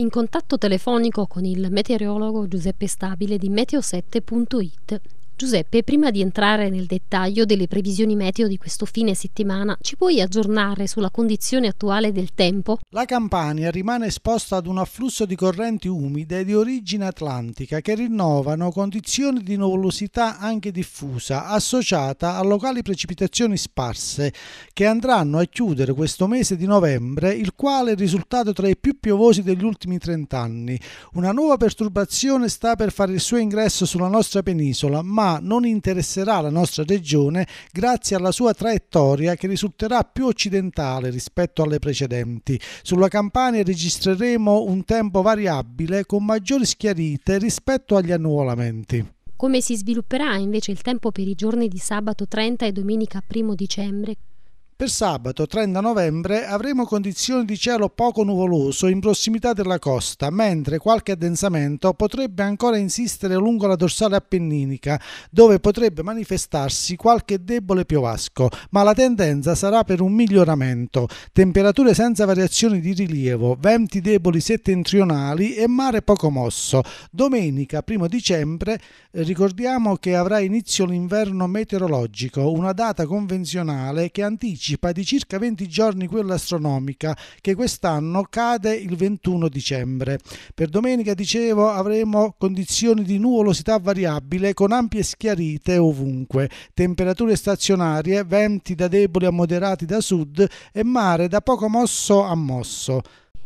in contatto telefonico con il meteorologo Giuseppe Stabile di meteo7.it Giuseppe, prima di entrare nel dettaglio delle previsioni meteo di questo fine settimana, ci puoi aggiornare sulla condizione attuale del tempo? La Campania rimane esposta ad un afflusso di correnti umide di origine atlantica che rinnovano condizioni di nuvolosità anche diffusa, associata a locali precipitazioni sparse, che andranno a chiudere questo mese di novembre, il quale è risultato tra i più piovosi degli ultimi 30 anni. Una nuova perturbazione sta per fare il suo ingresso sulla nostra penisola, ma non interesserà la nostra regione grazie alla sua traiettoria che risulterà più occidentale rispetto alle precedenti. Sulla Campania registreremo un tempo variabile con maggiori schiarite rispetto agli annuolamenti. Come si svilupperà invece il tempo per i giorni di sabato 30 e domenica 1 dicembre, per sabato 30 novembre avremo condizioni di cielo poco nuvoloso in prossimità della costa, mentre qualche addensamento potrebbe ancora insistere lungo la dorsale appenninica, dove potrebbe manifestarsi qualche debole piovasco, ma la tendenza sarà per un miglioramento. Temperature senza variazioni di rilievo, venti deboli settentrionali e mare poco mosso. Domenica 1 dicembre eh, ricordiamo che avrà inizio l'inverno meteorologico, una data convenzionale che anticipa anticipa di circa 20 giorni quella astronomica che quest'anno cade il 21 dicembre. Per domenica, dicevo, avremo condizioni di nuvolosità variabile con ampie schiarite ovunque, temperature stazionarie, venti da deboli a moderati da sud e mare da poco mosso a mosso.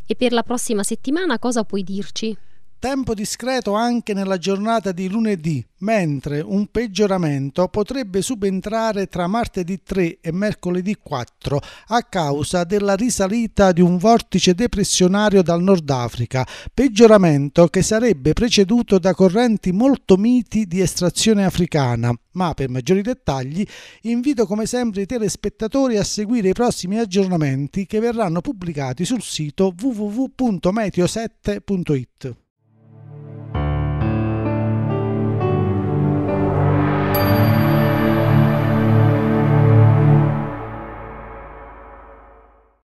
E per la prossima settimana cosa puoi dirci? tempo discreto anche nella giornata di lunedì, mentre un peggioramento potrebbe subentrare tra martedì 3 e mercoledì 4 a causa della risalita di un vortice depressionario dal Nord Africa, peggioramento che sarebbe preceduto da correnti molto miti di estrazione africana. Ma per maggiori dettagli invito come sempre i telespettatori a seguire i prossimi aggiornamenti che verranno pubblicati sul sito www.meteo7.it.